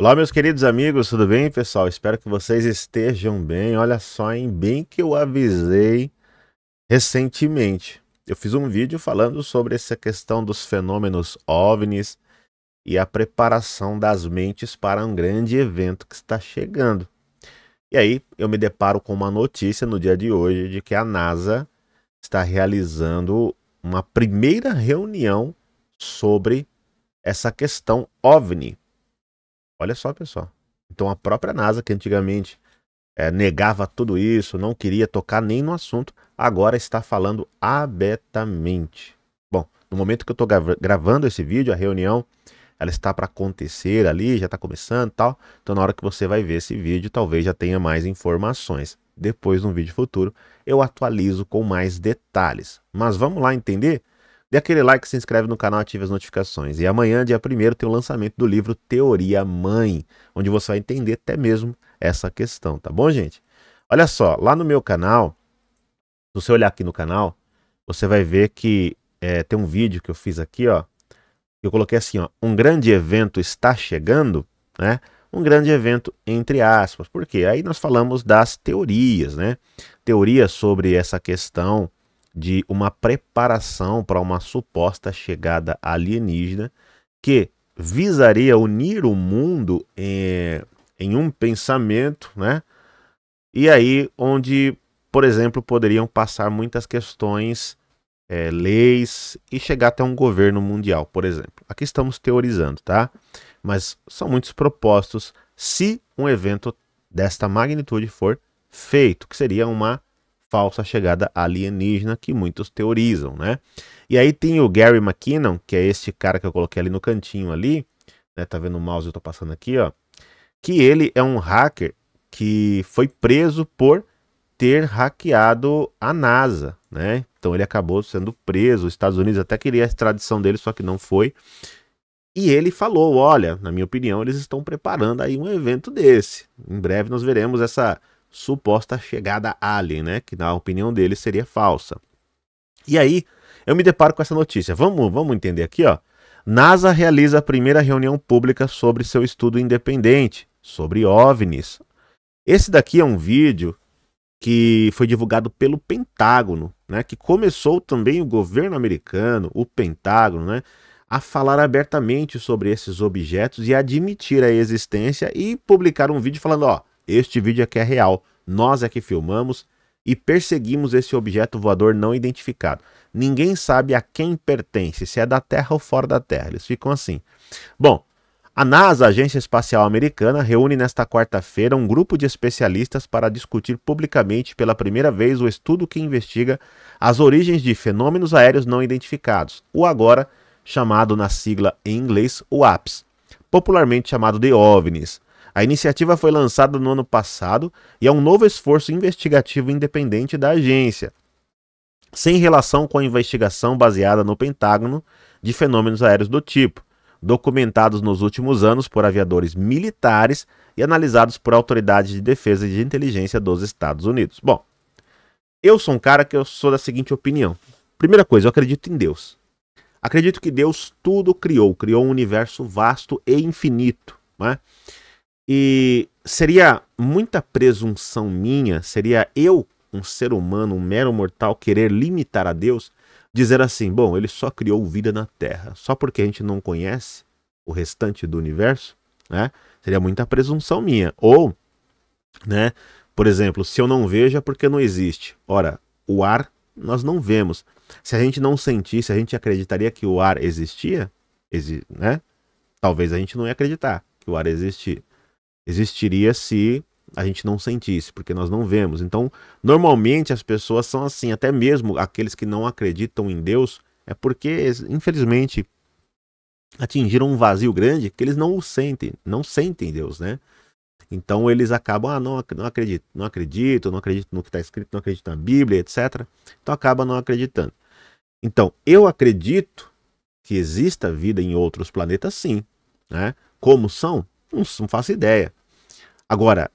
Olá, meus queridos amigos, tudo bem, pessoal? Espero que vocês estejam bem. Olha só, hein? Bem que eu avisei recentemente. Eu fiz um vídeo falando sobre essa questão dos fenômenos OVNIs e a preparação das mentes para um grande evento que está chegando. E aí, eu me deparo com uma notícia no dia de hoje de que a NASA está realizando uma primeira reunião sobre essa questão OVNI Olha só, pessoal. Então a própria NASA, que antigamente é, negava tudo isso, não queria tocar nem no assunto, agora está falando abertamente. Bom, no momento que eu estou gravando esse vídeo, a reunião ela está para acontecer ali, já está começando tal. Então na hora que você vai ver esse vídeo, talvez já tenha mais informações. Depois, num vídeo futuro, eu atualizo com mais detalhes. Mas vamos lá entender Dê aquele like, se inscreve no canal, ative as notificações. E amanhã, dia 1 tem o lançamento do livro Teoria Mãe, onde você vai entender até mesmo essa questão, tá bom, gente? Olha só, lá no meu canal, se você olhar aqui no canal, você vai ver que é, tem um vídeo que eu fiz aqui, ó. Eu coloquei assim, ó, um grande evento está chegando, né? Um grande evento entre aspas. Por quê? Aí nós falamos das teorias, né? Teorias sobre essa questão de uma preparação para uma suposta chegada alienígena que visaria unir o mundo em, em um pensamento, né? E aí onde, por exemplo, poderiam passar muitas questões, é, leis e chegar até um governo mundial, por exemplo. Aqui estamos teorizando, tá? Mas são muitos propostos se um evento desta magnitude for feito, que seria uma falsa chegada alienígena que muitos teorizam, né? E aí tem o Gary McKinnon, que é este cara que eu coloquei ali no cantinho ali, né? Tá vendo o mouse eu tô passando aqui, ó, que ele é um hacker que foi preso por ter hackeado a NASA, né? Então ele acabou sendo preso, os Estados Unidos até queria a extradição dele, só que não foi. E ele falou: olha, na minha opinião, eles estão preparando aí um evento desse. Em breve nós veremos essa suposta chegada alien, né? Que na opinião dele seria falsa. E aí eu me deparo com essa notícia. Vamos, vamos entender aqui, ó. NASA realiza a primeira reunião pública sobre seu estudo independente sobre OVNIs. Esse daqui é um vídeo que foi divulgado pelo Pentágono, né? Que começou também o governo americano, o Pentágono, né? a falar abertamente sobre esses objetos e admitir a existência e publicar um vídeo falando, ó, este vídeo aqui é, é real. Nós é que filmamos e perseguimos esse objeto voador não identificado. Ninguém sabe a quem pertence, se é da Terra ou fora da Terra. Eles ficam assim. Bom, a NASA, a Agência Espacial Americana, reúne nesta quarta-feira um grupo de especialistas para discutir publicamente pela primeira vez o estudo que investiga as origens de fenômenos aéreos não identificados, o agora chamado na sigla em inglês o popularmente chamado de OVNIs. A iniciativa foi lançada no ano passado e é um novo esforço investigativo independente da agência, sem relação com a investigação baseada no Pentágono de fenômenos aéreos do tipo, documentados nos últimos anos por aviadores militares e analisados por autoridades de defesa e de inteligência dos Estados Unidos. Bom, eu sou um cara que eu sou da seguinte opinião. Primeira coisa, eu acredito em Deus. Acredito que Deus tudo criou, criou um universo vasto e infinito, né? E seria muita presunção minha, seria eu, um ser humano, um mero mortal, querer limitar a Deus, dizer assim: bom, ele só criou vida na Terra, só porque a gente não conhece o restante do universo, né? Seria muita presunção minha. Ou, né? Por exemplo, se eu não vejo é porque não existe. Ora, o ar nós não vemos. Se a gente não sentisse, a gente acreditaria que o ar existia, Exi né? Talvez a gente não ia acreditar que o ar existia existiria se a gente não sentisse, porque nós não vemos. Então, normalmente as pessoas são assim, até mesmo aqueles que não acreditam em Deus, é porque, infelizmente, atingiram um vazio grande que eles não o sentem, não sentem Deus, né? Então eles acabam, ah, não, não acredito, não acredito, não acredito no que está escrito, não acredito na Bíblia, etc. Então acaba não acreditando. Então, eu acredito que exista vida em outros planetas, sim. Né? Como são? Não, não faço ideia. Agora,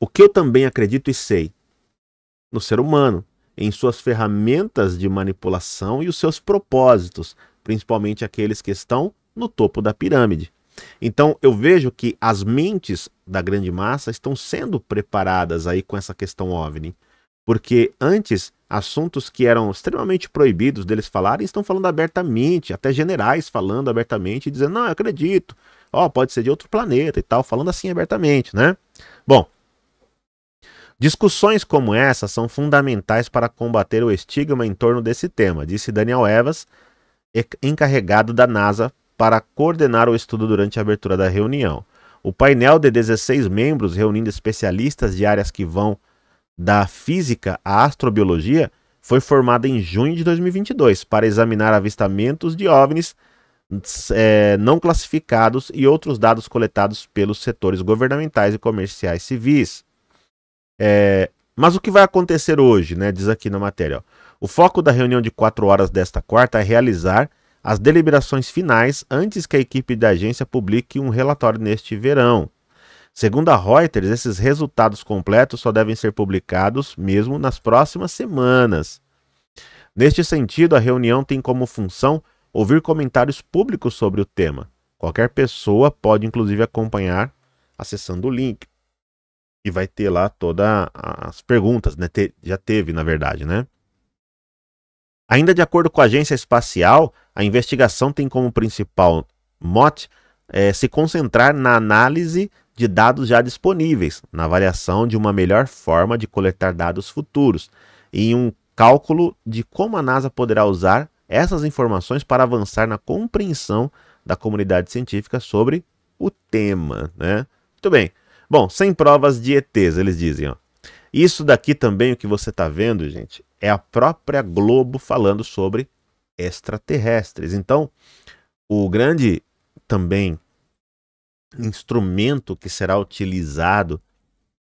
o que eu também acredito e sei no ser humano, em suas ferramentas de manipulação e os seus propósitos, principalmente aqueles que estão no topo da pirâmide. Então eu vejo que as mentes da grande massa estão sendo preparadas aí com essa questão OVNI, porque antes assuntos que eram extremamente proibidos deles falarem estão falando abertamente, até generais falando abertamente e dizendo: "Não, eu acredito, ó, oh, pode ser de outro planeta e tal, falando assim abertamente, né? Bom, discussões como essa são fundamentais para combater o estigma em torno desse tema, disse Daniel Evans, encarregado da NASA para coordenar o estudo durante a abertura da reunião. O painel de 16 membros, reunindo especialistas de áreas que vão da física à astrobiologia, foi formado em junho de 2022 para examinar avistamentos de OVNIs é, não classificados e outros dados coletados pelos setores governamentais e comerciais civis. É, mas o que vai acontecer hoje, né, diz aqui na matéria. Ó. O foco da reunião de quatro horas desta quarta é realizar as deliberações finais antes que a equipe da agência publique um relatório neste verão. Segundo a Reuters, esses resultados completos só devem ser publicados mesmo nas próximas semanas. Neste sentido, a reunião tem como função ouvir comentários públicos sobre o tema. Qualquer pessoa pode, inclusive, acompanhar acessando o link. E vai ter lá todas as perguntas, né? já teve, na verdade, né? Ainda de acordo com a agência espacial, a investigação tem como principal mote é, se concentrar na análise de dados já disponíveis, na avaliação de uma melhor forma de coletar dados futuros e em um cálculo de como a NASA poderá usar essas informações para avançar na compreensão da comunidade científica sobre o tema, né? Muito bem. Bom, sem provas de ETs, eles dizem, ó. Isso daqui também, o que você está vendo, gente, é a própria Globo falando sobre extraterrestres. Então, o grande também instrumento que será utilizado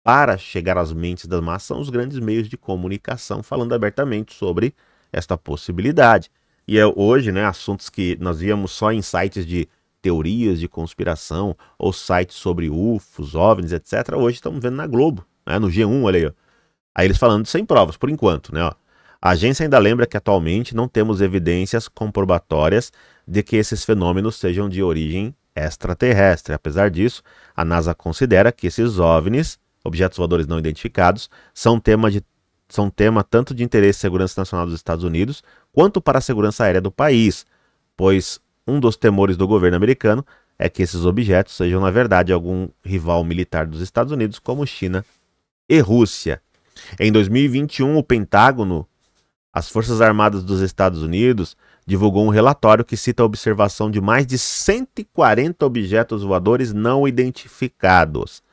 para chegar às mentes das massas são os grandes meios de comunicação falando abertamente sobre esta possibilidade. E é hoje, né, assuntos que nós víamos só em sites de teorias de conspiração ou sites sobre UFOs, OVNIs, etc. Hoje estamos vendo na Globo, né, no G1, olha aí. Ó. Aí eles falando sem provas, por enquanto, né? Ó. A agência ainda lembra que atualmente não temos evidências comprobatórias de que esses fenômenos sejam de origem extraterrestre. Apesar disso, a NASA considera que esses OVNIs, objetos voadores não identificados, são tema de são tema tanto de interesse de segurança nacional dos Estados Unidos quanto para a segurança aérea do país, pois um dos temores do governo americano é que esses objetos sejam, na verdade, algum rival militar dos Estados Unidos, como China e Rússia. Em 2021, o Pentágono, as Forças Armadas dos Estados Unidos, divulgou um relatório que cita a observação de mais de 140 objetos voadores não identificados.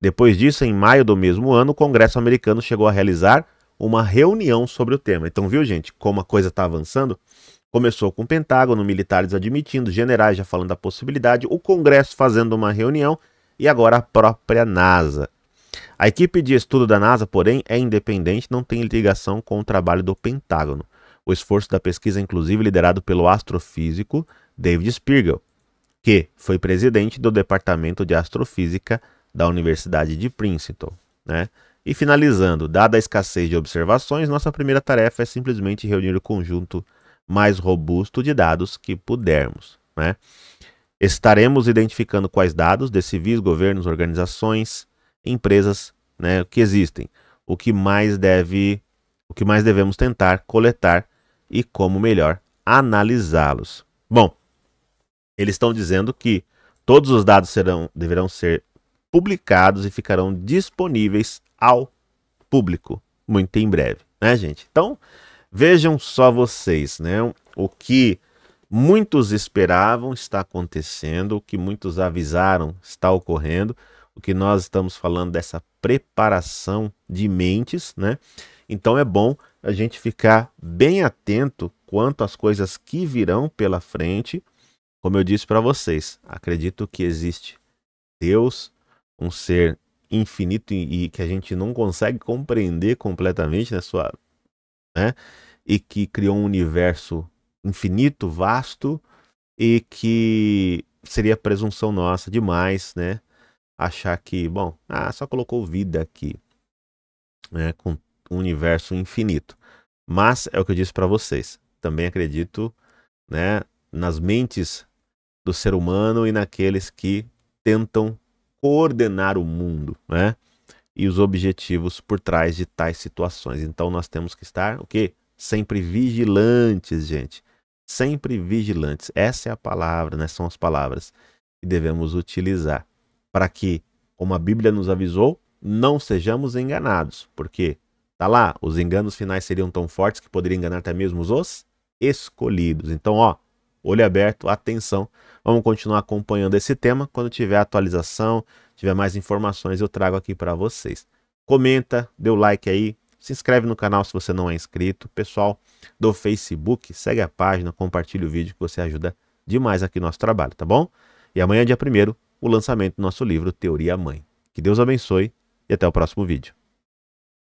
Depois disso, em maio do mesmo ano, o Congresso americano chegou a realizar uma reunião sobre o tema. Então, viu, gente, como a coisa está avançando? Começou com o Pentágono, militares admitindo, generais já falando da possibilidade, o Congresso fazendo uma reunião e agora a própria NASA. A equipe de estudo da NASA, porém, é independente, não tem ligação com o trabalho do Pentágono. O esforço da pesquisa, inclusive, liderado pelo astrofísico David Spiegel, que foi presidente do Departamento de Astrofísica da Universidade de Princeton. Né? E finalizando, dada a escassez de observações, nossa primeira tarefa é simplesmente reunir o conjunto mais robusto de dados que pudermos. Né? Estaremos identificando quais dados de civis, governos, organizações, empresas né, que existem, o que mais deve, o que mais devemos tentar coletar e como melhor analisá-los. Bom, eles estão dizendo que todos os dados serão, deverão ser publicados e ficarão disponíveis ao público muito em breve, né, gente? Então, vejam só vocês, né? O que muitos esperavam está acontecendo, o que muitos avisaram está ocorrendo, o que nós estamos falando dessa preparação de mentes, né? Então é bom a gente ficar bem atento quanto às coisas que virão pela frente. Como eu disse para vocês, acredito que existe Deus, um ser infinito e, que a gente não consegue compreender completamente, né, sua, né? E que criou um universo infinito, vasto e que seria presunção nossa demais, né? Achar que, bom, ah, só colocou vida aqui, né, com um universo infinito. Mas é o que eu disse para vocês. Também acredito, né, nas mentes do ser humano e naqueles que tentam coordenar o mundo, né? E os objetivos por trás de tais situações. Então nós temos que estar o quê? Sempre vigilantes, gente. Sempre vigilantes. Essa é a palavra, né? São as palavras que devemos utilizar para que, como a Bíblia nos avisou, não sejamos enganados, porque tá lá, os enganos finais seriam tão fortes que poderiam enganar até mesmo os escolhidos. Então, ó, olho aberto, atenção. Vamos continuar acompanhando esse tema. Quando tiver atualização, tiver mais informações, eu trago aqui para vocês. Comenta, dê o like aí, se inscreve no canal se você não é inscrito. Pessoal do Facebook, segue a página, compartilha o vídeo que você ajuda demais aqui no nosso trabalho, tá bom? E amanhã, dia 1 o lançamento do nosso livro Teoria Mãe. Que Deus abençoe e até o próximo vídeo.